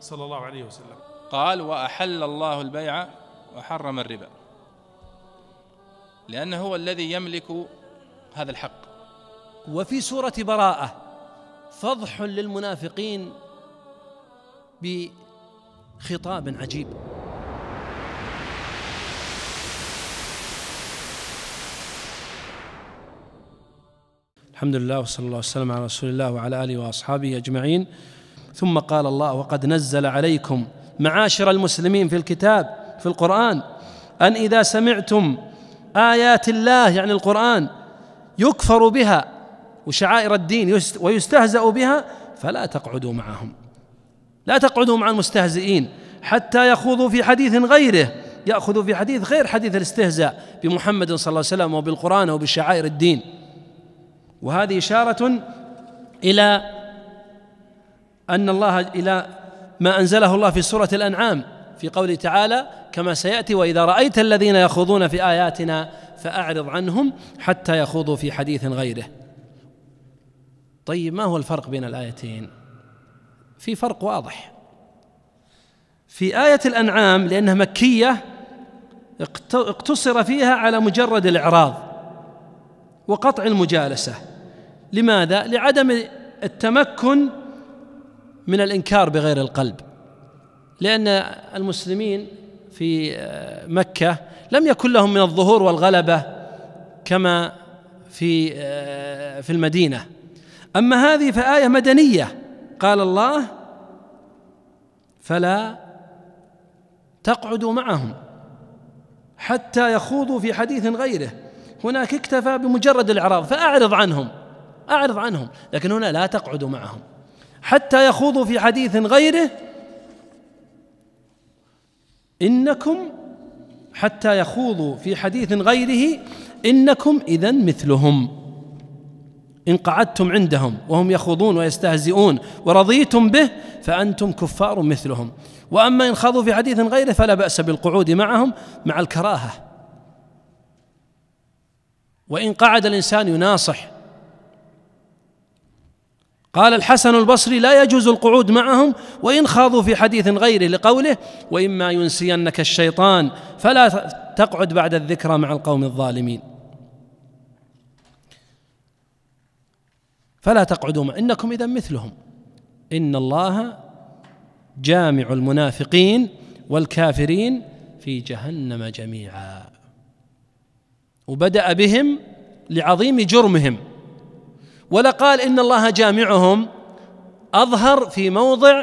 صلى الله عليه وسلم قال وأحل الله البيع وحرم الربا لأنه هو الذي يملك هذا الحق وفي سورة براءة فضح للمنافقين بخطاب عجيب الحمد لله وصلى الله وسلم على رسول الله وعلى آله وأصحابه أجمعين ثم قال الله وقد نزل عليكم معاشر المسلمين في الكتاب في القرآن أن إذا سمعتم آيات الله يعني القرآن يكفر بها وشعائر الدين ويستهزأ بها فلا تقعدوا معهم لا تقعدوا مع المستهزئين حتى يخوضوا في حديث غيره يأخذوا في حديث غير حديث الاستهزاء بمحمد صلى الله عليه وسلم وبالقرآن وبشعائر الدين وهذه إشارة إلى أن الله إلى ما أنزله الله في سورة الأنعام في قوله تعالى كما سيأتي وإذا رأيت الذين يخوضون في آياتنا فأعرض عنهم حتى يخوضوا في حديث غيره طيب ما هو الفرق بين الآيتين في فرق واضح في آية الأنعام لأنها مكية اقتصر فيها على مجرد الإعراض وقطع المجالسة لماذا؟ لعدم التمكن من الإنكار بغير القلب لأن المسلمين في آه، مكة لم يكن لهم من الظهور والغلبة كما في آه، في المدينة أما هذه فآية مدنية قال الله فلا تقعدوا معهم حتى يخوضوا في حديث غيره هناك اكتفى بمجرد الإعراض فأعرض عنهم أعرض عنهم لكن هنا لا تقعدوا معهم حتى يخوضوا في حديث غيره إنكم حتى يخوضوا في حديث غيره إنكم إذا مثلهم إن قعدتم عندهم وهم يخوضون ويستهزئون ورضيتم به فأنتم كفار مثلهم وأما إن خاضوا في حديث غيره فلا بأس بالقعود معهم مع الكراهة وإن قعد الإنسان يناصح قال الحسن البصري لا يجوز القعود معهم وإن خاضوا في حديث غيره لقوله وإما ينسينك الشيطان فلا تقعد بعد الذكرى مع القوم الظالمين فلا تقعدوا مع إنكم إذا مثلهم إن الله جامع المنافقين والكافرين في جهنم جميعا وبدأ بهم لعظيم جرمهم ولقال إن الله جامعهم أظهر في موضع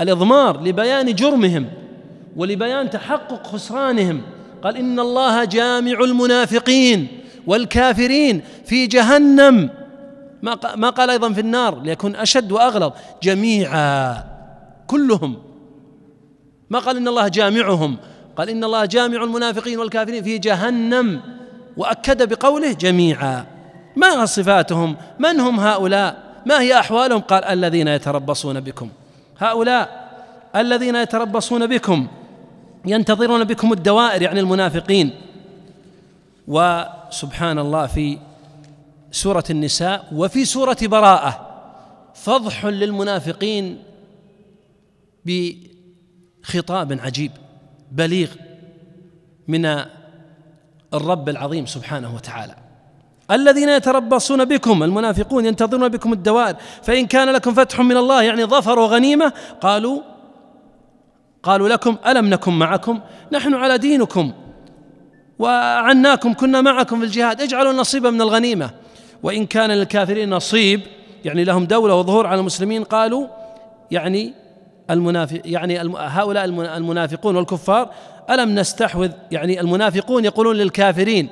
الإضمار لبيان جرمهم ولبيان تحقق خسرانهم قال إن الله جامع المنافقين والكافرين في جهنم ما قال أيضا في النار ليكون أشد وأغلظ جميعا كلهم ما قال إن الله جامعهم قال إن الله جامع المنافقين والكافرين في جهنم وأكد بقوله جميعا ما صفاتهم من هم هؤلاء ما هي أحوالهم قال الذين يتربصون بكم هؤلاء الذين يتربصون بكم ينتظرون بكم الدوائر يعني المنافقين وسبحان الله في سورة النساء وفي سورة براءة فضح للمنافقين بخطاب عجيب بليغ من الرب العظيم سبحانه وتعالى الذين يتربصون بكم المنافقون ينتظرون بكم الدوائر فإن كان لكم فتح من الله يعني ظفر وغنيمة قالوا قالوا لكم ألم نكن معكم نحن على دينكم وعناكم كنا معكم في الجهاد اجعلوا نصيبا من الغنيمة وإن كان للكافرين نصيب يعني لهم دولة وظهور على المسلمين قالوا يعني المنافق يعني هؤلاء المنافقون والكفار ألم نستحوذ يعني المنافقون يقولون للكافرين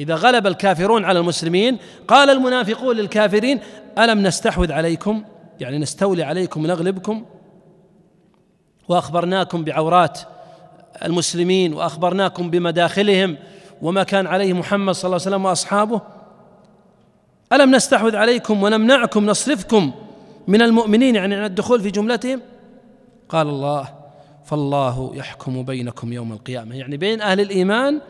إذا غلب الكافرون على المسلمين قال المنافقون للكافرين ألم نستحوذ عليكم يعني نستولي عليكم ونغلبكم وأخبرناكم بعورات المسلمين وأخبرناكم بمداخلهم وما كان عليه محمد صلى الله عليه وسلم وأصحابه ألم نستحوذ عليكم ونمنعكم نصرفكم من المؤمنين يعني عن الدخول في جملتهم قال الله فالله يحكم بينكم يوم القيامة يعني بين أهل الإيمان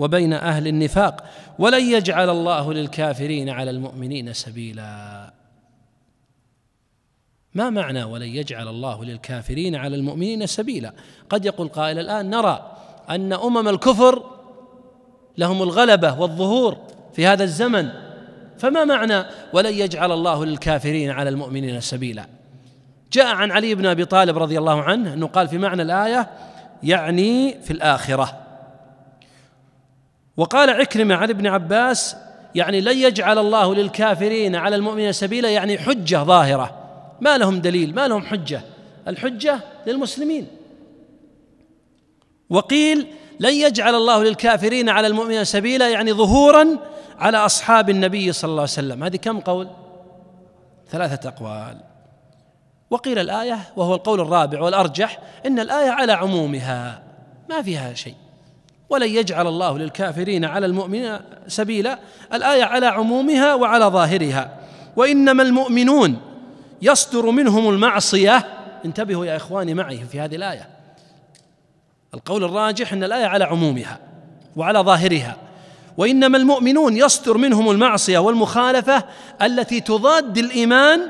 وبين أهل النفاق ولن يجعل الله للكافرين على المؤمنين سبيلا ما معنى ولن يجعل الله للكافرين على المؤمنين سبيلا قد يقول قائل الآن نرى أن أمم الكفر لهم الغلبة والظهور في هذا الزمن فما معنى ولن يجعل الله للكافرين على المؤمنين سبيلا جاء عن علي بن أبي طالب رضي الله عنه أنه قال في معنى الآية يعني في الآخرة وقال عكرمة عن ابن عباس يعني لن يجعل الله للكافرين على المؤمنين سبيلا يعني حجة ظاهرة ما لهم دليل ما لهم حجة الحجة للمسلمين وقيل لن يجعل الله للكافرين على المؤمنين سبيلا يعني ظهورا على أصحاب النبي صلى الله عليه وسلم هذه كم قول ثلاثة أقوال وقيل الآية وهو القول الرابع والأرجح إن الآية على عمومها ما فيها شيء ولن يجعل الله للكافرين على المؤمنين سبيلا الآية على عمومها وعلى ظاهرها وإنما المؤمنون يصدر منهم المعصية انتبهوا يا إخواني معي في هذه الآية القول الراجح أن الآية على عمومها وعلى ظاهرها وإنما المؤمنون يصدر منهم المعصية والمخالفة التي تضاد الإيمان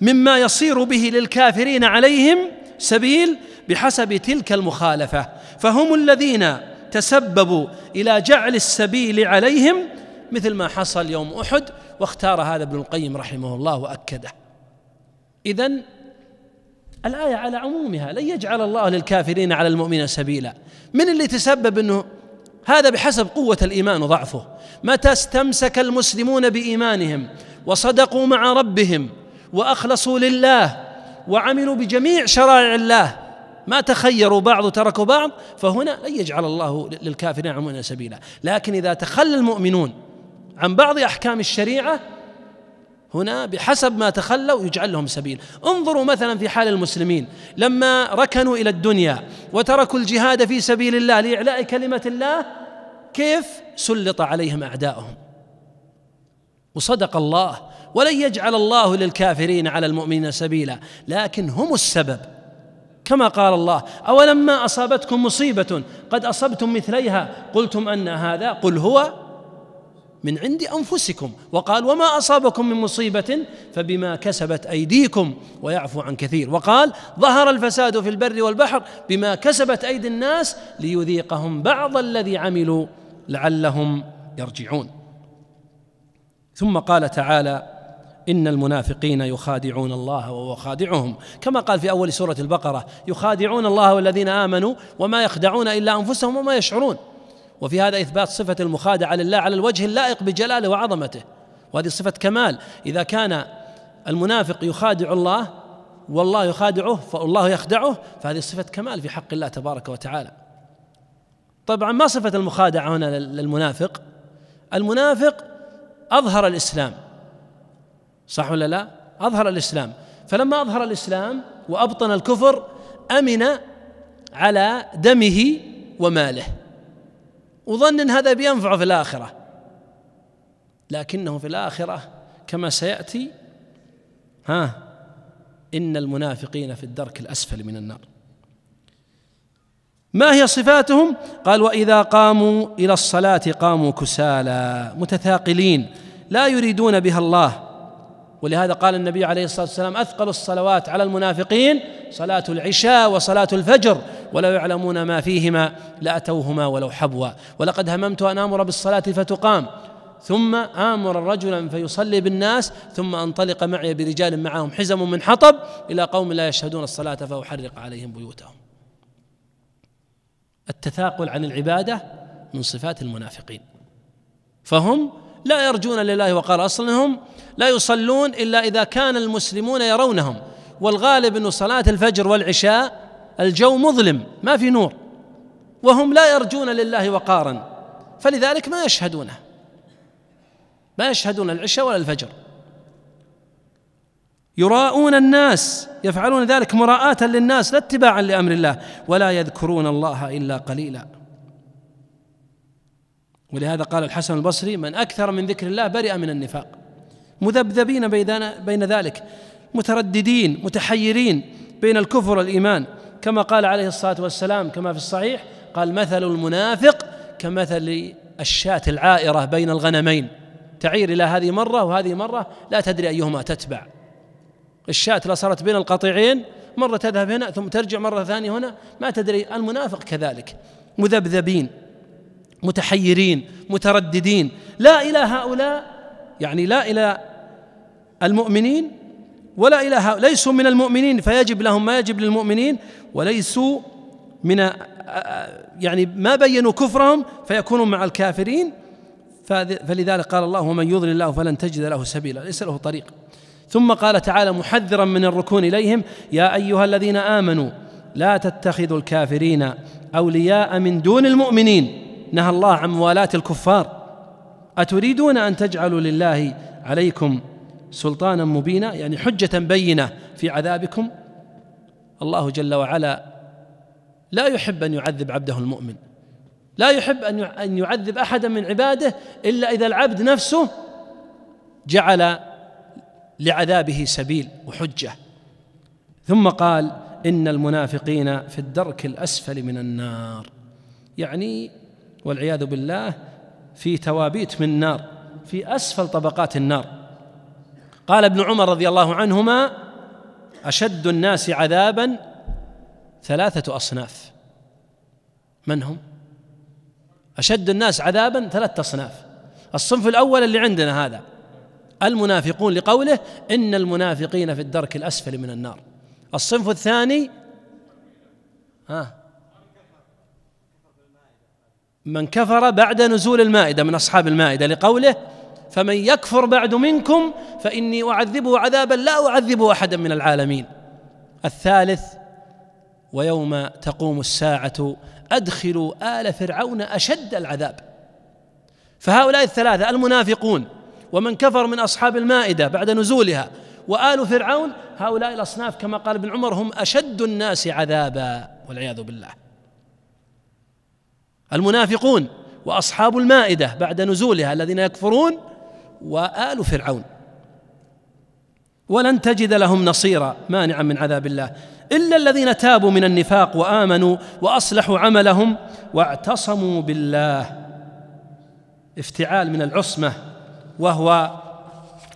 مما يصير به للكافرين عليهم سبيل بحسب تلك المخالفه فهم الذين تسببوا الى جعل السبيل عليهم مثل ما حصل يوم احد واختار هذا ابن القيم رحمه الله واكده اذا الايه على عمومها لن يجعل الله للكافرين على المؤمن سبيلا من اللي تسبب انه هذا بحسب قوه الايمان وضعفه متى استمسك المسلمون بايمانهم وصدقوا مع ربهم واخلصوا لله وعملوا بجميع شرائع الله ما تخيروا بعض وتركوا بعض فهنا لن يجعل الله للكافرين عمونا سبيلا لكن إذا تخلى المؤمنون عن بعض أحكام الشريعة هنا بحسب ما تخلوا يجعل لهم سبيل انظروا مثلا في حال المسلمين لما ركنوا إلى الدنيا وتركوا الجهاد في سبيل الله لإعلاء كلمة الله كيف سلط عليهم أعداؤهم وصدق الله ولن يجعل الله للكافرين على المؤمنين سبيلا لكن هم السبب كما قال الله أولما أصابتكم مصيبة قد أصبتم مثليها قلتم أن هذا قل هو من عند أنفسكم وقال وما أصابكم من مصيبة فبما كسبت أيديكم ويعفو عن كثير وقال ظهر الفساد في البر والبحر بما كسبت أيدي الناس ليذيقهم بعض الذي عملوا لعلهم يرجعون ثم قال تعالى إن المنافقين يخادعون الله وهو خادعهم كما قال في أول سورة البقرة يخادعون الله والذين آمنوا وما يخدعون إلا أنفسهم وما يشعرون وفي هذا إثبات صفة المخادعة لله على الوجه اللائق بجلاله وعظمته وهذه صفة كمال إذا كان المنافق يخادع الله والله يخادعه فالله يخدعه فهذه صفة كمال في حق الله تبارك وتعالى طبعا ما صفة المخادعة هنا للمنافق المنافق أظهر الإسلام صح ولا لا أظهر الإسلام فلما أظهر الإسلام وأبطن الكفر أمن على دمه وماله وظن إن هذا بينفعه في الآخرة لكنه في الآخرة كما سيأتي ها إن المنافقين في الدرك الأسفل من النار ما هي صفاتهم قال واذا قاموا الى الصلاه قاموا كسالى متثاقلين لا يريدون بها الله ولهذا قال النبي عليه الصلاه والسلام اثقل الصلوات على المنافقين صلاه العشاء وصلاه الفجر ولو يعلمون ما فيهما لاتوهما ولو حبوا ولقد هممت ان امر بالصلاه فتقام ثم آمر رجلا فيصلي بالناس ثم أنطلق معي برجال معهم حزم من حطب إلى قوم لا يشهدون الصلاة فأحرق عليهم بيوتهم التثاقل عن العبادة من صفات المنافقين فهم لا يرجون لله وقال أصلهم لا يصلون إلا إذا كان المسلمون يرونهم والغالب أن صلاة الفجر والعشاء الجو مظلم ما في نور وهم لا يرجون لله وقارا فلذلك ما يشهدونه ما يشهدون العشاء ولا الفجر يراءون الناس يفعلون ذلك مراءة للناس لا اتباعا لأمر الله ولا يذكرون الله إلا قليلا ولهذا قال الحسن البصري من أكثر من ذكر الله برئ من النفاق مذبذبين بين ذلك مترددين متحيرين بين الكفر والايمان كما قال عليه الصلاه والسلام كما في الصحيح قال مثل المنافق كمثل الشاة العائرة بين الغنمين تعير إلى هذه مرة وهذه مرة لا تدري أيهما تتبع الشاة لا صارت بين القطيعين مرة تذهب هنا ثم ترجع مرة ثانية هنا ما تدري المنافق كذلك مذبذبين متحيرين مترددين لا إلى هؤلاء يعني لا إلى المؤمنين ولا إلى ليسوا من المؤمنين فيجب لهم ما يجب للمؤمنين وليسوا من يعني ما بينوا كفرهم فيكونوا مع الكافرين فلذلك قال الله ومن يضلل الله فلن تجد له سبيلا ليس له طريق ثم قال تعالى محذرا من الركون إليهم يا أيها الذين آمنوا لا تتخذوا الكافرين أولياء من دون المؤمنين نهى الله عن موالاة الكفار أتريدون أن تجعلوا لله عليكم سلطانا مبينا يعني حجة بينة في عذابكم الله جل وعلا لا يحب أن يعذب عبده المؤمن لا يحب أن أن يعذب أحدا من عباده إلا إذا العبد نفسه جعل لعذابه سبيل وحجة ثم قال إن المنافقين في الدرك الأسفل من النار يعني والعياذ بالله في توابيت من نار في اسفل طبقات النار قال ابن عمر رضي الله عنهما اشد الناس عذابا ثلاثه اصناف من هم اشد الناس عذابا ثلاثه اصناف الصنف الاول اللي عندنا هذا المنافقون لقوله ان المنافقين في الدرك الاسفل من النار الصنف الثاني ها من كفر بعد نزول المائدة من أصحاب المائدة لقوله فمن يكفر بعد منكم فإني أعذبه عذابا لا أعذبه أحدا من العالمين الثالث ويوم تقوم الساعة أدخلوا آل فرعون أشد العذاب فهؤلاء الثلاثة المنافقون ومن كفر من أصحاب المائدة بعد نزولها وآل فرعون هؤلاء الأصناف كما قال ابن عمر هم أشد الناس عذابا والعياذ بالله المنافقون واصحاب المائده بعد نزولها الذين يكفرون وال فرعون ولن تجد لهم نصيرا مانعا من عذاب الله الا الذين تابوا من النفاق وامنوا واصلحوا عملهم واعتصموا بالله افتعال من العصمه وهو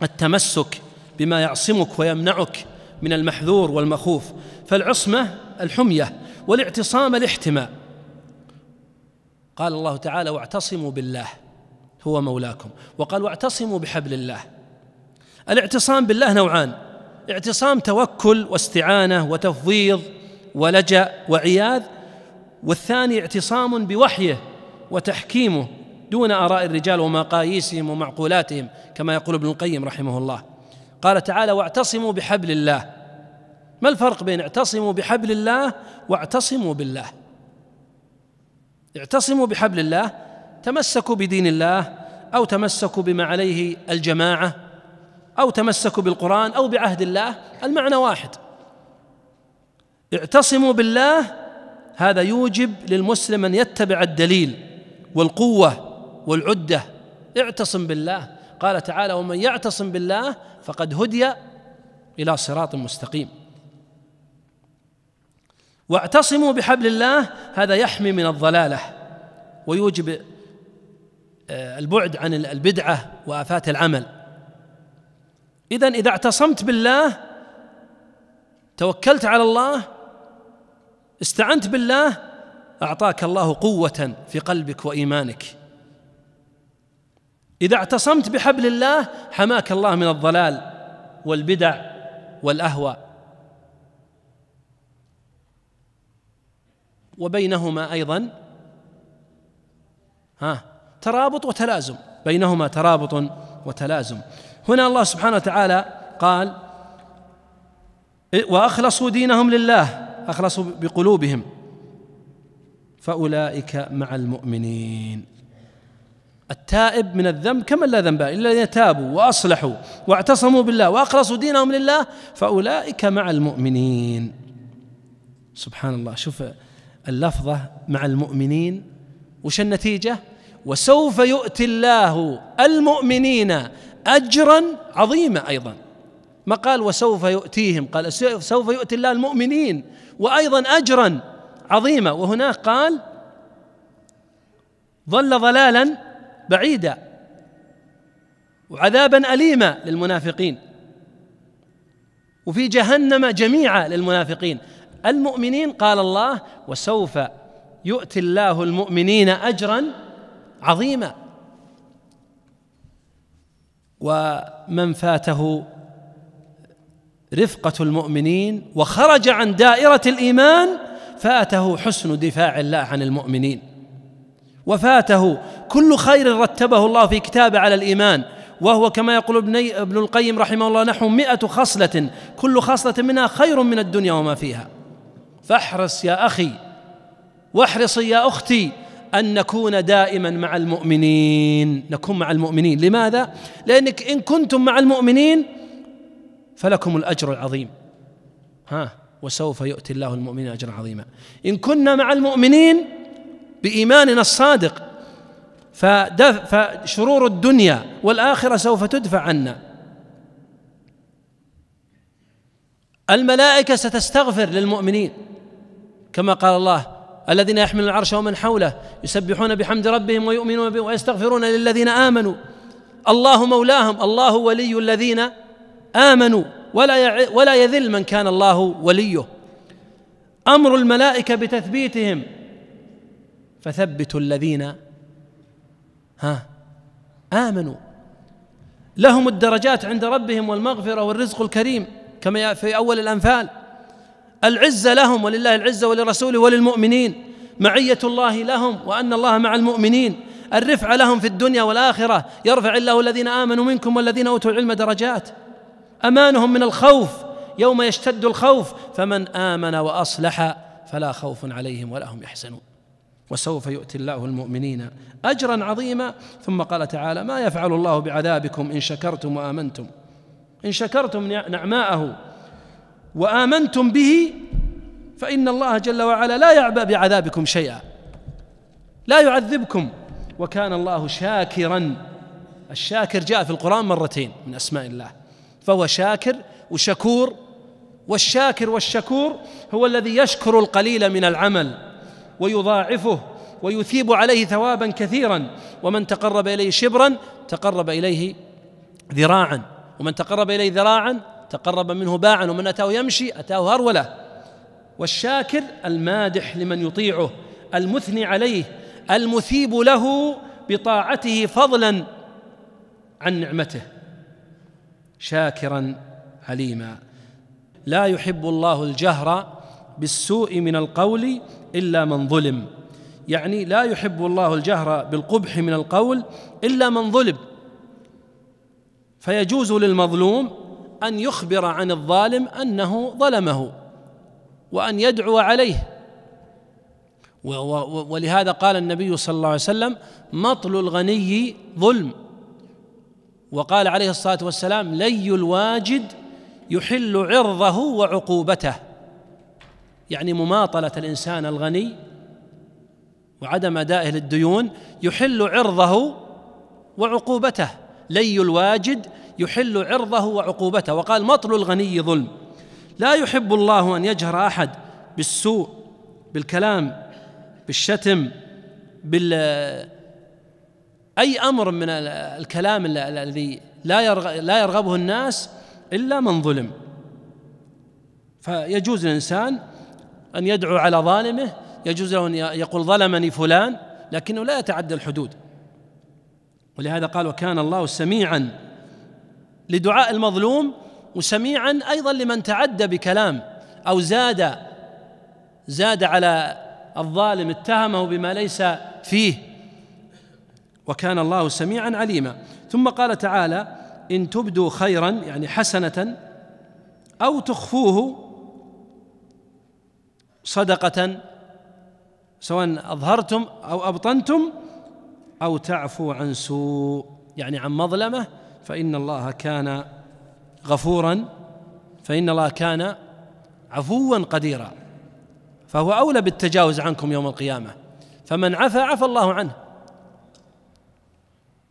التمسك بما يعصمك ويمنعك من المحذور والمخوف فالعصمه الحميه والاعتصام الاحتماء قال الله تعالى واعتصموا بالله هو مولاكم وقال واعتصموا بحبل الله الاعتصام بالله نوعان اعتصام توكل واستعانه وتفويض ولجا وعياذ والثاني اعتصام بوحيه وتحكيمه دون اراء الرجال ومقاييسهم ومعقولاتهم كما يقول ابن القيم رحمه الله قال تعالى واعتصموا بحبل الله ما الفرق بين اعتصموا بحبل الله واعتصموا بالله اعتصموا بحبل الله تمسكوا بدين الله او تمسكوا بما عليه الجماعه او تمسكوا بالقران او بعهد الله المعنى واحد اعتصموا بالله هذا يوجب للمسلم ان يتبع الدليل والقوه والعده اعتصم بالله قال تعالى ومن يعتصم بالله فقد هدي الى صراط مستقيم واعتصموا بحبل الله هذا يحمي من الضلاله ويوجب آه، البعد عن البدعه وافات العمل اذا اذا اعتصمت بالله توكلت على الله استعنت بالله اعطاك الله قوه في قلبك وايمانك اذا اعتصمت بحبل الله حماك الله من الضلال والبدع والاهوى وبينهما أيضا ها ترابط وتلازم بينهما ترابط وتلازم هنا الله سبحانه وتعالى قال وأخلصوا دينهم لله أخلصوا بقلوبهم فأولئك مع المؤمنين التائب من الذنب كمن لا ذنب إلا الذين تابوا وأصلحوا واعتصموا بالله وأخلصوا دينهم لله فأولئك مع المؤمنين سبحان الله شوف اللفظة مع المؤمنين وش النتيجة وسوف يؤتي الله المؤمنين أجرا عظيما أيضا ما قال وسوف يؤتيهم قال سوف يؤتي الله المؤمنين وأيضا أجرا عظيما وهناك قال ضل ضلالا بعيدا وعذابا أليما للمنافقين وفي جهنم جميعا للمنافقين المؤمنين قال الله وسوف يؤتي الله المؤمنين اجرا عظيما ومن فاته رفقه المؤمنين وخرج عن دائره الايمان فاته حسن دفاع الله عن المؤمنين وفاته كل خير رتبه الله في كتابه على الايمان وهو كما يقول ابن القيم رحمه الله نحو مئة خصلة كل خصلة منها خير من الدنيا وما فيها فاحرص يا اخي واحرصي يا اختي ان نكون دائما مع المؤمنين نكون مع المؤمنين لماذا لانك ان كنتم مع المؤمنين فلكم الاجر العظيم ها وسوف يؤتي الله المؤمنين اجرا عظيما ان كنا مع المؤمنين بايماننا الصادق فشرور الدنيا والاخره سوف تدفع عنا الملائكه ستستغفر للمؤمنين كما قال الله الذين يحملون العرش ومن حوله يسبحون بحمد ربهم ويؤمنون به ويستغفرون للذين امنوا الله مولاهم الله ولي الذين امنوا ولا ولا يذل من كان الله وليه امر الملائكه بتثبيتهم فثبتوا الذين ها امنوا لهم الدرجات عند ربهم والمغفره والرزق الكريم كما في اول الانفال العزة لهم ولله العزة ولرسوله وللمؤمنين معية الله لهم وأن الله مع المؤمنين الرفعة لهم في الدنيا والآخرة يرفع الله الذين آمنوا منكم والذين أوتوا العلم درجات أمانهم من الخوف يوم يشتد الخوف فمن آمن وأصلح فلا خوف عليهم ولا هم يحزنون وسوف يؤتي الله المؤمنين أجرا عظيما ثم قال تعالى ما يفعل الله بعذابكم إن شكرتم وآمنتم إن شكرتم نعماءه وامنتم به فان الله جل وعلا لا يعبأ بعذابكم شيئا لا يعذبكم وكان الله شاكرا الشاكر جاء في القران مرتين من اسماء الله فهو شاكر وشكور والشاكر والشكور هو الذي يشكر القليل من العمل ويضاعفه ويثيب عليه ثوابا كثيرا ومن تقرب اليه شبرا تقرب اليه ذراعا ومن تقرب اليه ذراعا تقرب منه باعا ومن أتاه يمشي أتاه هرولة والشاكر المادح لمن يطيعه المثني عليه المثيب له بطاعته فضلا عن نعمته شاكرا عليما لا يحب الله الجهر بالسوء من القول الا من ظلم يعني لا يحب الله الجهر بالقبح من القول الا من ظلم فيجوز للمظلوم ان يخبر عن الظالم انه ظلمه وان يدعو عليه ولهذا قال النبي صلى الله عليه وسلم مطل الغني ظلم وقال عليه الصلاه والسلام لي الواجد يحل عرضه وعقوبته يعني مماطله الانسان الغني وعدم ادائه للديون يحل عرضه وعقوبته لي الواجد يحل عرضه وعقوبته وقال مطل الغني ظلم لا يحب الله ان يجهر احد بالسوء بالكلام بالشتم بال اي امر من الكلام الذي لا لا يرغبه الناس الا من ظلم فيجوز للانسان ان يدعو على ظالمه يجوز له ان يقول ظلمني فلان لكنه لا يتعدى الحدود ولهذا قال وكان الله سميعا لدعاء المظلوم وسميعا ايضا لمن تعدى بكلام او زاد زاد على الظالم اتهمه بما ليس فيه وكان الله سميعا عليما ثم قال تعالى ان تبدوا خيرا يعني حسنه او تخفوه صدقه سواء اظهرتم او ابطنتم او تعفو عن سوء يعني عن مظلمه فإن الله كان غفورا فإن الله كان عفوا قديرا فهو أولى بالتجاوز عنكم يوم القيامة فمن عفى عفى الله عنه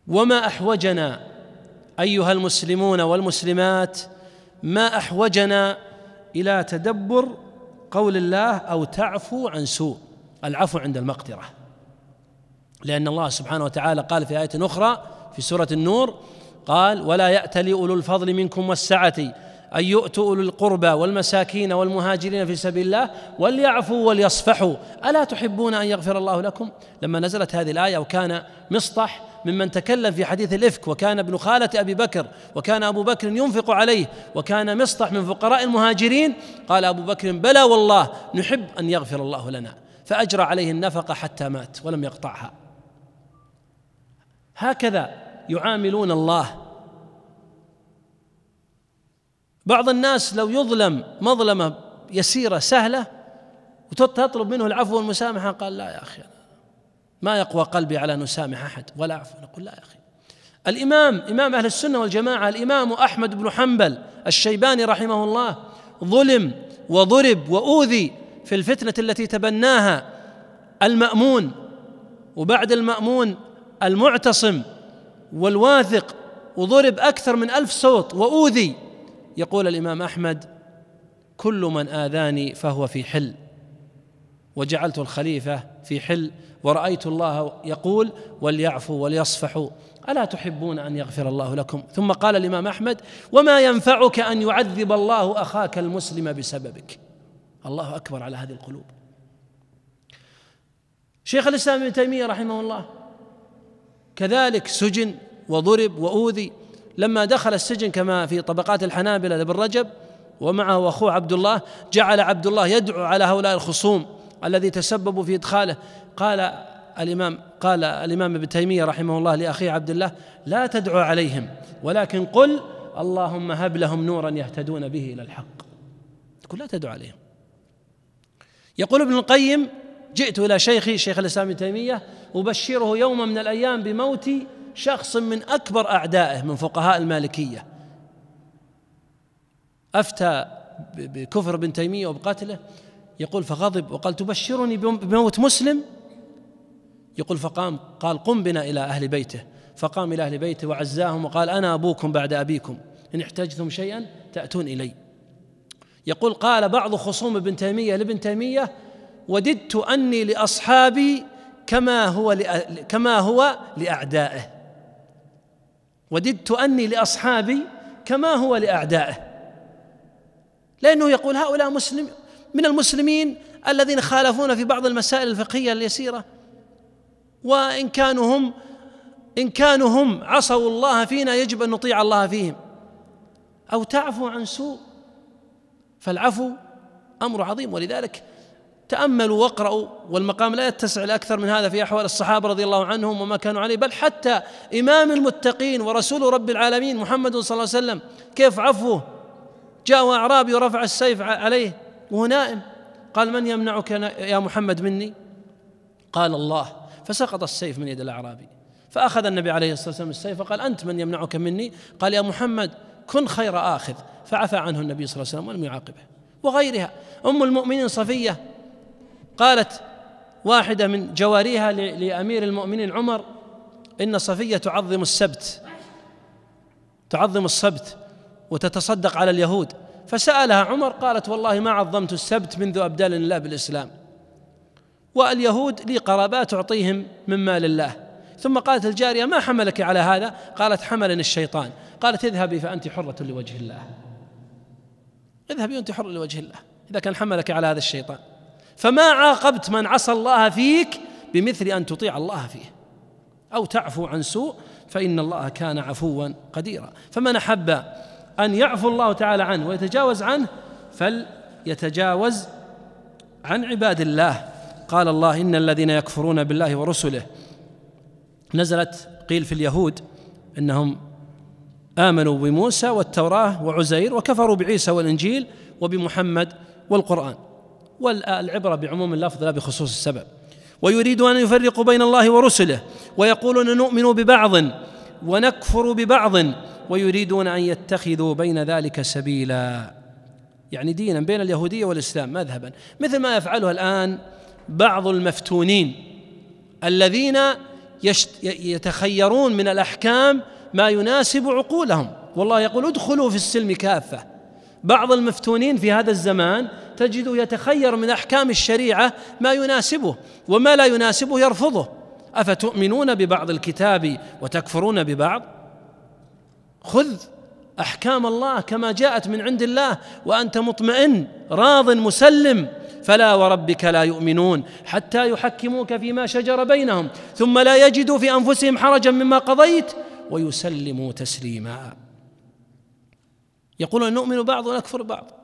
وما أحوجنا أيها المسلمون والمسلمات ما أحوجنا إلى تدبر قول الله أو تعفو عن سوء العفو عند المقدرة لأن الله سبحانه وتعالى قال في آية أخرى في سورة النور قال ولا يأتل أولو الفضل منكم والسعة أن يؤتوا أولو القربى والمساكين والمهاجرين في سبيل الله وليعفوا وليصفحوا ألا تحبون أن يغفر الله لكم لما نزلت هذه الآية وكان مصطح ممن تكلم في حديث الإفك وكان ابن خالة أبي بكر وكان أبو بكر ينفق عليه وكان مصطح من فقراء المهاجرين قال أبو بكر بلى والله نحب أن يغفر الله لنا فأجرى عليه النفقة حتى مات ولم يقطعها هكذا يعاملون الله بعض الناس لو يظلم مظلمه يسيره سهله وتطلب منه العفو والمسامحه قال لا يا اخي ما يقوى قلبي على ان اسامح احد ولا عفو نقول لا يا اخي الامام امام اهل السنه والجماعه الامام احمد بن حنبل الشيباني رحمه الله ظلم وضرب واوذي في الفتنه التي تبناها المامون وبعد المامون المعتصم والواثق وضرب أكثر من ألف صوت وأوذي يقول الإمام أحمد كل من آذاني فهو في حل وجعلت الخليفة في حل ورأيت الله يقول وليعفوا وليصفحوا ألا تحبون أن يغفر الله لكم ثم قال الإمام أحمد وما ينفعك أن يعذب الله أخاك المسلم بسببك الله أكبر على هذه القلوب شيخ الإسلام ابن تيمية رحمه الله كذلك سجن وضرب وأوذي لما دخل السجن كما في طبقات الحنابلة لابن رجب ومعه أخوه عبد الله جعل عبد الله يدعو على هؤلاء الخصوم الذي تسببوا في إدخاله قال الإمام قال الإمام ابن تيمية رحمه الله لأخيه عبد الله لا تدعو عليهم ولكن قل اللهم هب لهم نورا يهتدون به إلى الحق تقول لا تدعو عليهم يقول ابن القيم جئت إلى شيخي شيخ الإسلام ابن تيمية أبشره يوما من الأيام بموت شخص من أكبر أعدائه من فقهاء المالكية أفتى بكفر ابن تيمية وبقتله يقول فغضب وقال تبشرني بموت مسلم يقول فقام قال قم بنا إلى أهل بيته فقام إلى أهل بيته وعزاهم وقال أنا أبوكم بعد أبيكم إن احتجتم شيئا تأتون إلي يقول قال بعض خصوم ابن تيمية لابن تيمية وددت أني لأصحابي كما هو كما هو لأعدائه وددت أني لأصحابي كما هو لأعدائه لأنه يقول هؤلاء مسلم من المسلمين الذين خالفونا في بعض المسائل الفقهية اليسيرة وإن كانوا هم إن كانوا هم عصوا الله فينا يجب أن نطيع الله فيهم أو تعفو عن سوء فالعفو أمر عظيم ولذلك تأملوا واقرأوا والمقام لا يتسع لأكثر من هذا في أحوال الصحابة رضي الله عنهم وما كانوا عليه بل حتى إمام المتقين ورسول رب العالمين محمد صلى الله عليه وسلم كيف عفوه جاء أعرابي ورفع السيف عليه وهو نائم قال من يمنعك يا محمد مني قال الله فسقط السيف من يد الأعرابي فأخذ النبي عليه الصلاة والسلام السيف فقال أنت من يمنعك مني قال يا محمد كن خير آخذ فعفى عنه النبي صلى الله عليه وسلم ولم يعاقبه وغيرها أم المؤمنين صفية قالت واحدة من جواريها لأمير المؤمنين عمر إن صفية تعظم السبت تعظم السبت وتتصدق على اليهود فسألها عمر قالت والله ما عظمت السبت منذ أبدال الله بالإسلام واليهود لي قرابات أعطيهم من مال الله ثم قالت الجارية ما حملك على هذا قالت حملني الشيطان قالت اذهبي فأنت حرة لوجه الله اذهبي وأنت حرة لوجه الله إذا كان حملك على هذا الشيطان فما عاقبت من عصى الله فيك بمثل ان تطيع الله فيه او تعفو عن سوء فان الله كان عفوا قديرا فمن احب ان يعفو الله تعالى عنه ويتجاوز عنه فليتجاوز عن عباد الله قال الله ان الذين يكفرون بالله ورسله نزلت قيل في اليهود انهم امنوا بموسى والتوراه وعزير وكفروا بعيسى والانجيل وبمحمد والقران والعبرة بعموم اللفظ لا بخصوص السبب ويريد أن يفرق بين الله ورسله ويقولون نؤمن ببعض ونكفر ببعض ويريدون أن يتخذوا بين ذلك سبيلا يعني دينا بين اليهودية والإسلام مذهبا مثل ما يفعلها الآن بعض المفتونين الذين يتخيرون من الأحكام ما يناسب عقولهم والله يقول ادخلوا في السلم كافة بعض المفتونين في هذا الزمان تجد يتخير من احكام الشريعه ما يناسبه وما لا يناسبه يرفضه افتؤمنون ببعض الكتاب وتكفرون ببعض خذ احكام الله كما جاءت من عند الله وانت مطمئن راض مسلم فلا وربك لا يؤمنون حتى يحكموك فيما شجر بينهم ثم لا يجدوا في انفسهم حرجا مما قضيت ويسلموا تسليما يقولون نؤمن بعض ونكفر بعض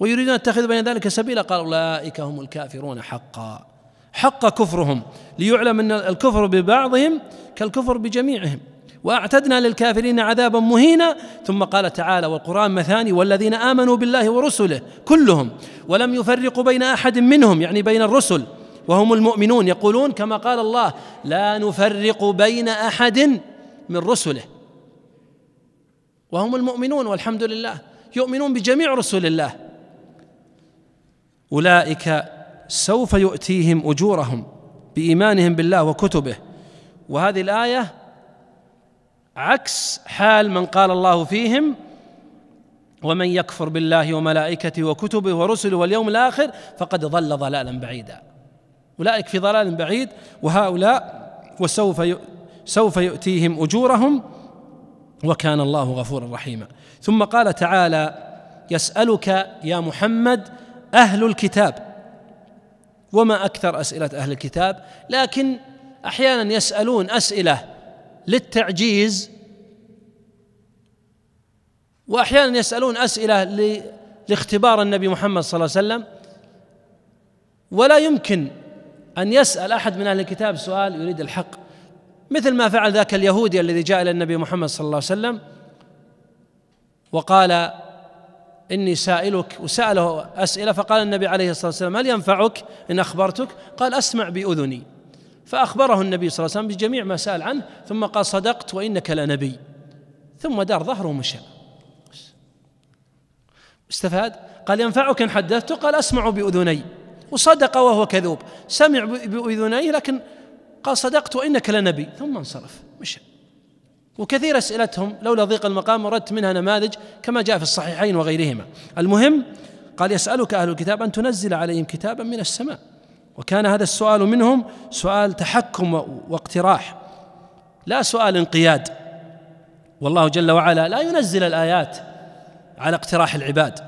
ويريدون أن يتخذوا بين ذلك سبيلا قال أولئك هم الكافرون حقا حق كفرهم ليعلم أن الكفر ببعضهم كالكفر بجميعهم وأعتدنا للكافرين عذابا مهينا ثم قال تعالى والقرآن مثاني والذين آمنوا بالله ورسله كلهم ولم يفرقوا بين أحد منهم يعني بين الرسل وهم المؤمنون يقولون كما قال الله لا نفرق بين أحد من رسله وهم المؤمنون والحمد لله يؤمنون بجميع رسل الله أولئك سوف يؤتيهم أجورهم بإيمانهم بالله وكتبه وهذه الآية عكس حال من قال الله فيهم ومن يكفر بالله وملائكته وكتبه ورسله واليوم الآخر فقد ضل ضلالا بعيدا أولئك في ضلال بعيد وهؤلاء وسوف سوف يؤتيهم أجورهم وكان الله غفورا رحيما ثم قال تعالى يسألك يا محمد أهل الكتاب وما أكثر أسئلة أهل الكتاب لكن أحيانا يسألون أسئلة للتعجيز وأحيانا يسألون أسئلة لاختبار النبي محمد صلى الله عليه وسلم ولا يمكن أن يسأل أحد من أهل الكتاب سؤال يريد الحق مثل ما فعل ذاك اليهودي الذي جاء إلى النبي محمد صلى الله عليه وسلم وقال إني سائلك وسأله أسئلة فقال النبي عليه الصلاة والسلام هل ينفعك إن أخبرتك قال أسمع بأذني فأخبره النبي صلى الله عليه وسلم بجميع ما سأل عنه ثم قال صدقت وإنك لنبي ثم دار ظهره ومشى استفاد قال ينفعك إن حدثته قال أسمع بأذني وصدق وهو كذوب سمع بأذنيه لكن قال صدقت وإنك لنبي ثم انصرف مشى وكثير اسئلتهم لولا ضيق المقام وردت منها نماذج كما جاء في الصحيحين وغيرهما المهم قال يسالك اهل الكتاب ان تنزل عليهم كتابا من السماء وكان هذا السؤال منهم سؤال تحكم واقتراح لا سؤال انقياد والله جل وعلا لا ينزل الايات على اقتراح العباد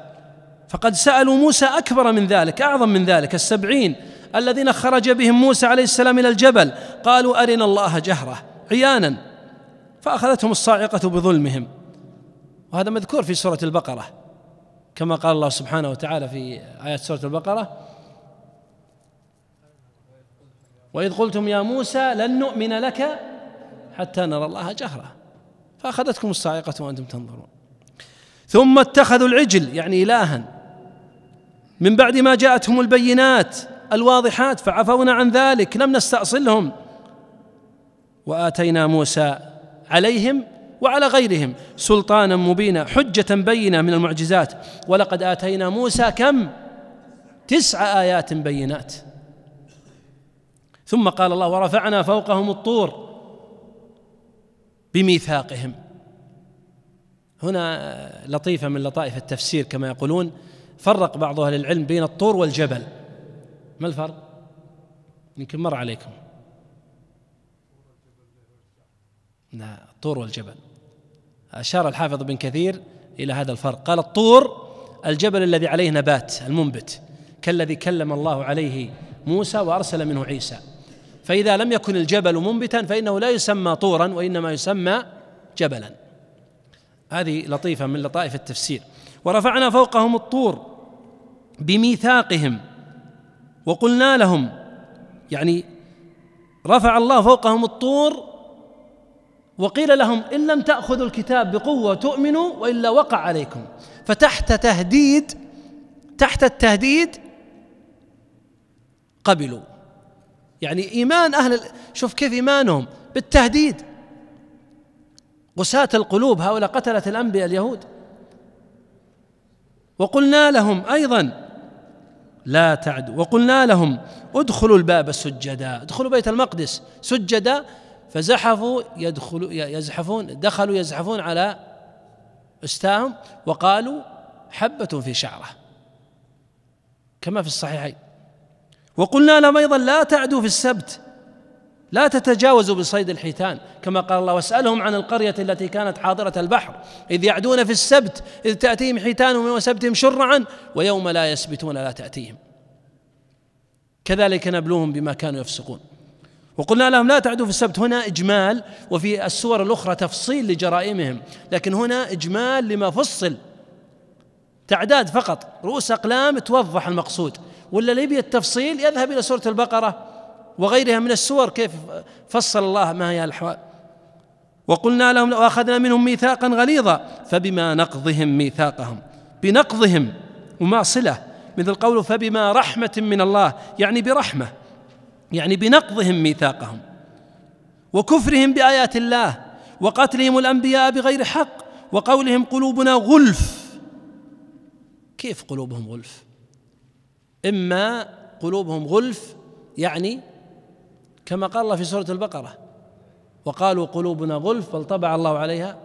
فقد سالوا موسى اكبر من ذلك اعظم من ذلك السبعين الذين خرج بهم موسى عليه السلام الى الجبل قالوا ارنا الله جهره عيانا فأخذتهم الصاعقة بظلمهم وهذا مذكور في سورة البقرة كما قال الله سبحانه وتعالى في آيات سورة البقرة وإذ قلتم يا موسى لن نؤمن لك حتى نرى الله جهرة فأخذتكم الصاعقة وأنتم تنظرون ثم اتخذوا العجل يعني إلها من بعد ما جاءتهم البينات الواضحات فعفونا عن ذلك لم نستأصلهم وآتينا موسى عليهم وعلى غيرهم سلطانا مبينا حجة بينة من المعجزات ولقد آتينا موسى كم تسع آيات بينات ثم قال الله ورفعنا فوقهم الطور بميثاقهم هنا لطيفة من لطائف التفسير كما يقولون فرق بعض أهل العلم بين الطور والجبل ما الفرق؟ يمكن مر عليكم نعم الطور والجبل أشار الحافظ بن كثير إلى هذا الفرق قال الطور الجبل الذي عليه نبات المنبت كالذي كلم الله عليه موسى وأرسل منه عيسى فإذا لم يكن الجبل منبتا فإنه لا يسمى طورا وإنما يسمى جبلا هذه لطيفة من لطائف التفسير ورفعنا فوقهم الطور بميثاقهم وقلنا لهم يعني رفع الله فوقهم الطور وقيل لهم إن لم تأخذوا الكتاب بقوة تؤمنوا وإلا وقع عليكم فتحت تهديد تحت التهديد قبلوا يعني إيمان أهل شوف كيف إيمانهم بالتهديد قساة القلوب هؤلاء قتلة الأنبياء اليهود وقلنا لهم أيضا لا تعدوا وقلنا لهم ادخلوا الباب سجدا ادخلوا بيت المقدس سجدا فزحفوا يدخلوا يزحفون دخلوا يزحفون على استاهم وقالوا حبة في شعرة كما في الصحيحين وقلنا لهم أيضا لا تعدوا في السبت لا تتجاوزوا بصيد الحيتان كما قال الله واسألهم عن القرية التي كانت حاضرة البحر إذ يعدون في السبت إذ تأتيهم حيتانهم وسبتهم شرعا ويوم لا يسبتون لا تأتيهم كذلك نبلوهم بما كانوا يفسقون وقلنا لهم لا تعدوا في السبت هنا إجمال وفي السور الأخرى تفصيل لجرائمهم لكن هنا إجمال لما فصل تعداد فقط رؤوس أقلام توضح المقصود ولا اللي يبي التفصيل يذهب إلى سورة البقرة وغيرها من السور كيف فصل الله ما هي الأحوال وقلنا لهم وأخذنا منهم ميثاقا غليظا فبما نقضهم ميثاقهم بنقضهم وما صلة مثل قوله فبما رحمة من الله يعني برحمة يعني بنقضهم ميثاقهم وكفرهم بايات الله وقتلهم الانبياء بغير حق وقولهم قلوبنا غلف كيف قلوبهم غلف اما قلوبهم غلف يعني كما قال الله في سوره البقره وقالوا قلوبنا غلف بل طبع الله عليها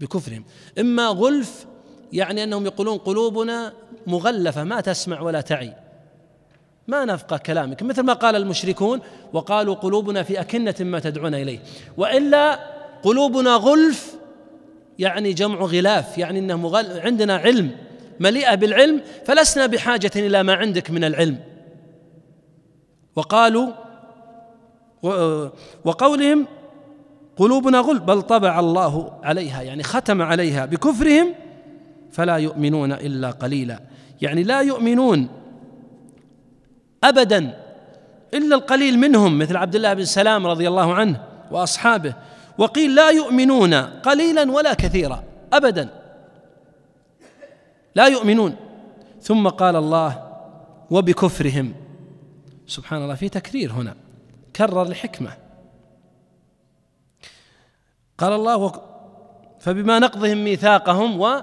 بكفرهم اما غلف يعني انهم يقولون قلوبنا مغلفه ما تسمع ولا تعي ما نفقه كلامك مثل ما قال المشركون وقالوا قلوبنا في أكنة ما تدعون إليه وإلا قلوبنا غلف يعني جمع غلاف يعني أنه مغل... عندنا علم مليئة بالعلم فلسنا بحاجة إلى ما عندك من العلم وقالوا وقولهم قلوبنا غلف بل طبع الله عليها يعني ختم عليها بكفرهم فلا يؤمنون إلا قليلا يعني لا يؤمنون ابدا الا القليل منهم مثل عبد الله بن سلام رضي الله عنه واصحابه وقيل لا يؤمنون قليلا ولا كثيرا ابدا لا يؤمنون ثم قال الله وبكفرهم سبحان الله في تكرير هنا كرر الحكمه قال الله فبما نقضهم ميثاقهم و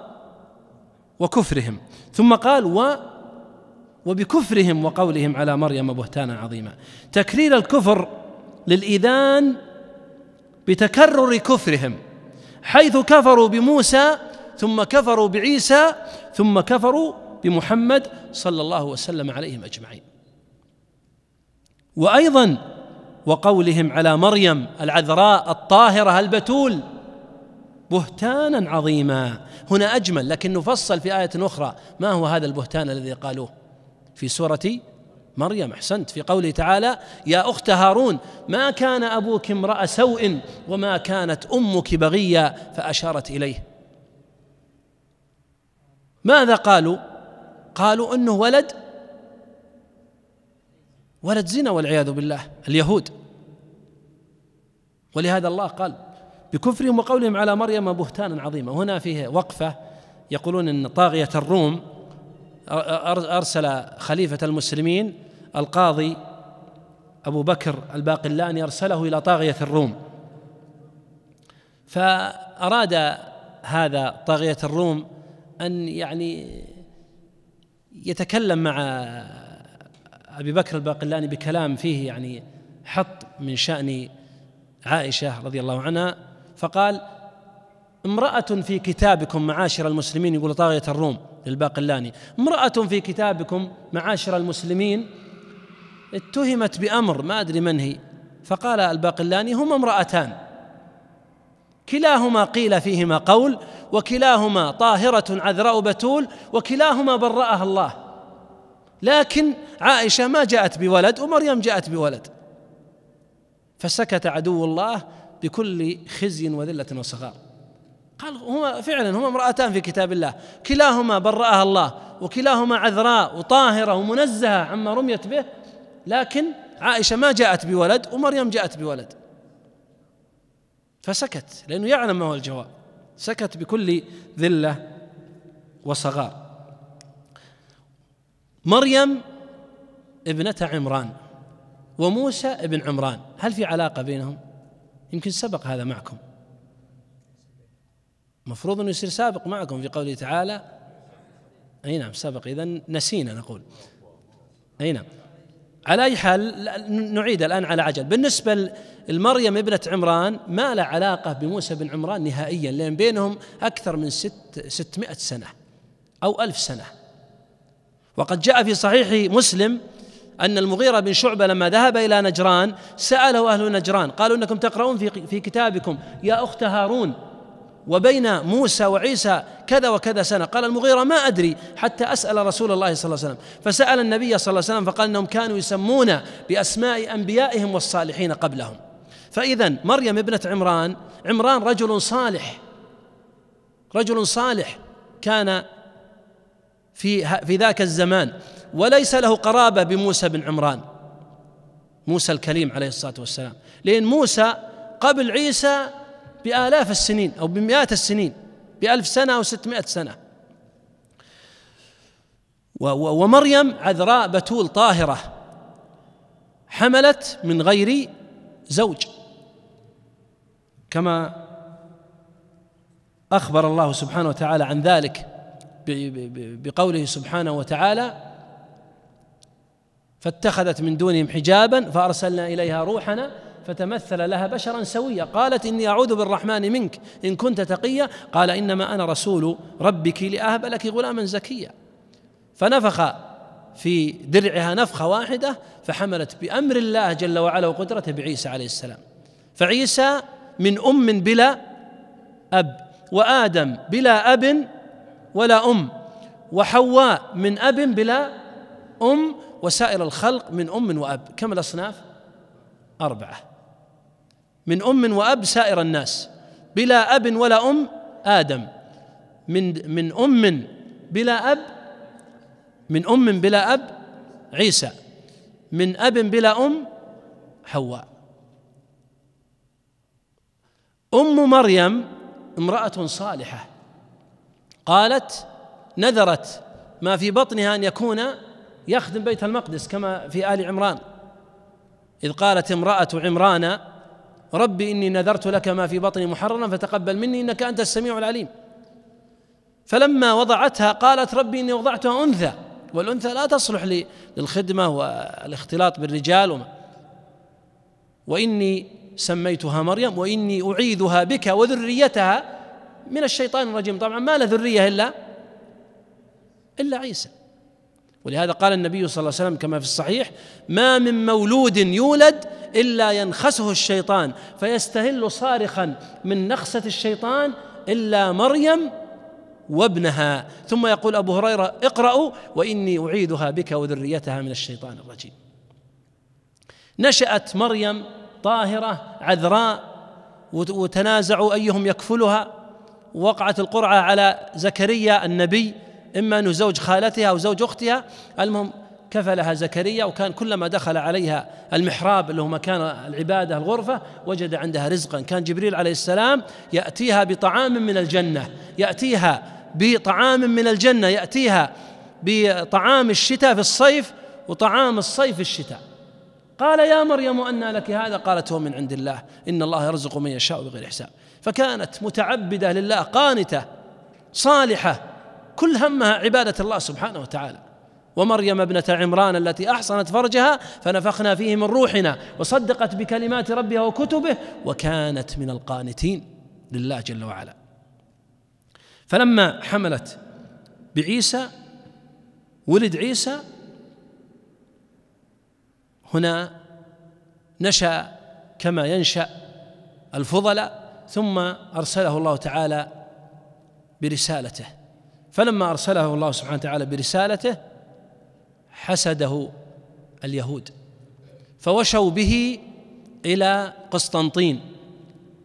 وكفرهم ثم قال و وبكفرهم وقولهم على مريم بهتانا عظيما تكرير الكفر للإذان بتكرر كفرهم حيث كفروا بموسى ثم كفروا بعيسى ثم كفروا بمحمد صلى الله وسلم عليهم اجمعين وايضا وقولهم على مريم العذراء الطاهره البتول بهتانا عظيما هنا اجمل لكن نفصل في ايه اخرى ما هو هذا البهتان الذي قالوه في سورة مريم احسنت في قوله تعالى يا اخت هارون ما كان ابوك امرا سوء وما كانت امك بغيا فاشارت اليه ماذا قالوا قالوا انه ولد ولد زنا والعياذ بالله اليهود ولهذا الله قال بكفرهم وقولهم على مريم بهتانا عظيما هنا فيه وقفه يقولون ان طاغيه الروم أرسل خليفة المسلمين القاضي أبو بكر الباقلاني أرسله إلى طاغية الروم فأراد هذا طاغية الروم أن يعني يتكلم مع أبي بكر الباقلاني بكلام فيه يعني حط من شأن عائشة رضي الله عنها فقال امرأة في كتابكم معاشر المسلمين يقول طاغية الروم للباقلاني امرأة في كتابكم معاشر المسلمين اتهمت بأمر ما أدري من هي فقال الباقلاني هما امرأتان كلاهما قيل فيهما قول وكلاهما طاهرة عذراء بتول وكلاهما برأها الله لكن عائشة ما جاءت بولد ومريم جاءت بولد فسكت عدو الله بكل خزي وذلة وصغار قال هما فعلا هما امرأتان في كتاب الله كلاهما برأها الله وكلاهما عذراء وطاهرة ومنزهة عما رميت به لكن عائشة ما جاءت بولد ومريم جاءت بولد فسكت لأنه يعلم ما هو الجواب سكت بكل ذلة وصغار مريم ابنة عمران وموسى ابن عمران هل في علاقة بينهم؟ يمكن سبق هذا معكم مفروض أنه يصير سابق معكم في قوله تعالى أي نعم سابق إذا نسينا نقول أي نعم على أي حال نعيد الآن على عجل بالنسبة لمريم ابنة عمران ما له علاقة بموسى بن عمران نهائيا لأن بينهم أكثر من ست ستمائة سنة أو ألف سنة وقد جاء في صحيح مسلم أن المغيرة بن شعبة لما ذهب إلى نجران سأله أهل نجران قالوا إنكم تقرؤون في كتابكم يا أخت هارون وبين موسى وعيسى كذا وكذا سنة قال المغيرة ما أدري حتى أسأل رسول الله صلى الله عليه وسلم فسأل النبي صلى الله عليه وسلم فقال أنهم كانوا يسمون بأسماء أنبيائهم والصالحين قبلهم فإذا مريم ابنة عمران عمران رجل صالح رجل صالح كان في في ذاك الزمان وليس له قرابة بموسى بن عمران موسى الكليم عليه الصلاة والسلام لأن موسى قبل عيسى بآلاف السنين أو بمئات السنين بألف سنة أو ستمائة سنة ومريم عذراء بتول طاهرة حملت من غير زوج كما أخبر الله سبحانه وتعالى عن ذلك بقوله سبحانه وتعالى فاتخذت من دونهم حجابا فأرسلنا إليها روحنا فتمثل لها بشرا سويا قالت إني أعوذ بالرحمن منك إن كنت تقيا قال إنما أنا رسول ربك لأهب لك غلاما زكيا فنفخ في درعها نفخة واحدة فحملت بأمر الله جل وعلا وقدرته بعيسى عليه السلام فعيسى من أم بلا أب وآدم بلا أب ولا أم وحواء من أب بلا أم وسائر الخلق من أم وأب كم الأصناف؟ أربعة من أم وأب سائر الناس بلا أب ولا أم آدم من من أم بلا أب من أم بلا أب عيسى من أب بلا أم حواء أم مريم امرأة صالحة قالت نذرت ما في بطنها أن يكون يخدم بيت المقدس كما في آل عمران إذ قالت امرأة عمران رب إني نذرت لك ما في بطني محررا فتقبل مني إنك أنت السميع العليم فلما وضعتها قالت ربي إني وضعتها أنثى والأنثى لا تصلح للخدمة والاختلاط بالرجال وما وإني سميتها مريم وإني أعيذها بك وذريتها من الشيطان الرجيم طبعا ما له ذرية إلا إلا عيسى ولهذا قال النبي صلى الله عليه وسلم كما في الصحيح ما من مولود يولد إلا ينخسه الشيطان فيستهل صارخا من نخسة الشيطان إلا مريم وابنها ثم يقول أبو هريرة اقرأوا وإني أعيدها بك وذريتها من الشيطان الرجيم نشأت مريم طاهرة عذراء وتنازعوا أيهم يكفلها وقعت القرعة على زكريا النبي إما أنه زوج خالتها أو زوج أختها المهم كفلها زكريا وكان كلما دخل عليها المحراب اللي هو مكان العباده الغرفه وجد عندها رزقا كان جبريل عليه السلام ياتيها بطعام من الجنه ياتيها بطعام من الجنه ياتيها بطعام الشتاء في الصيف وطعام الصيف في الشتاء قال يا مريم أن لك هذا قالت هو من عند الله إن الله يرزق من يشاء بغير حساب فكانت متعبدة لله قانتة صالحة كل همها عبادة الله سبحانه وتعالى ومريم ابنة عمران التي أحصنت فرجها فنفخنا فيه من روحنا وصدقت بكلمات ربها وكتبه وكانت من القانتين لله جل وعلا فلما حملت بعيسى ولد عيسى هنا نشا كما ينشا الفضلاء ثم ارسله الله تعالى برسالته فلما ارسله الله سبحانه وتعالى برسالته حسده اليهود فوشوا به الى قسطنطين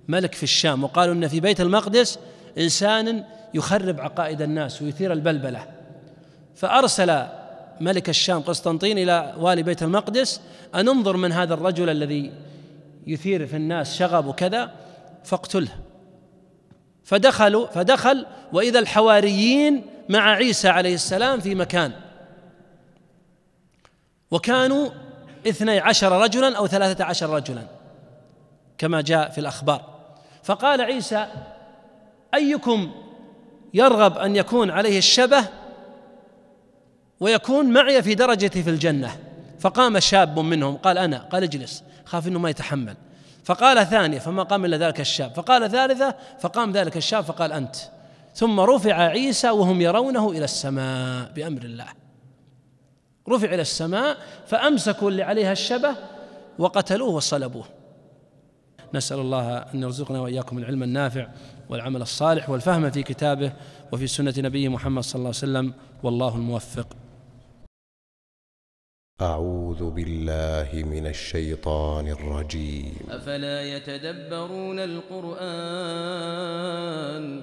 ملك في الشام وقالوا ان في بيت المقدس انسان يخرب عقائد الناس ويثير البلبله فارسل ملك الشام قسطنطين الى والي بيت المقدس ان انظر من هذا الرجل الذي يثير في الناس شغب وكذا فاقتله فدخلوا فدخل واذا الحواريين مع عيسى عليه السلام في مكان وكانوا اثني عشر رجلا أو ثلاثة عشر رجلا كما جاء في الأخبار فقال عيسى أيكم يرغب أن يكون عليه الشبه ويكون معي في درجتي في الجنة فقام شاب منهم قال أنا قال اجلس خاف أنه ما يتحمل فقال ثانية فما قام إلا ذلك الشاب فقال ثالثة فقام ذلك الشاب فقال أنت ثم رفع عيسى وهم يرونه إلى السماء بأمر الله رفع إلى السماء فأمسكوا اللي عليها الشبه وقتلوه وصلبوه نسأل الله أن يرزقنا وإياكم العلم النافع والعمل الصالح والفهم في كتابه وفي سنة نبيه محمد صلى الله عليه وسلم والله الموفق أعوذ بالله من الشيطان الرجيم أفلا يتدبرون القرآن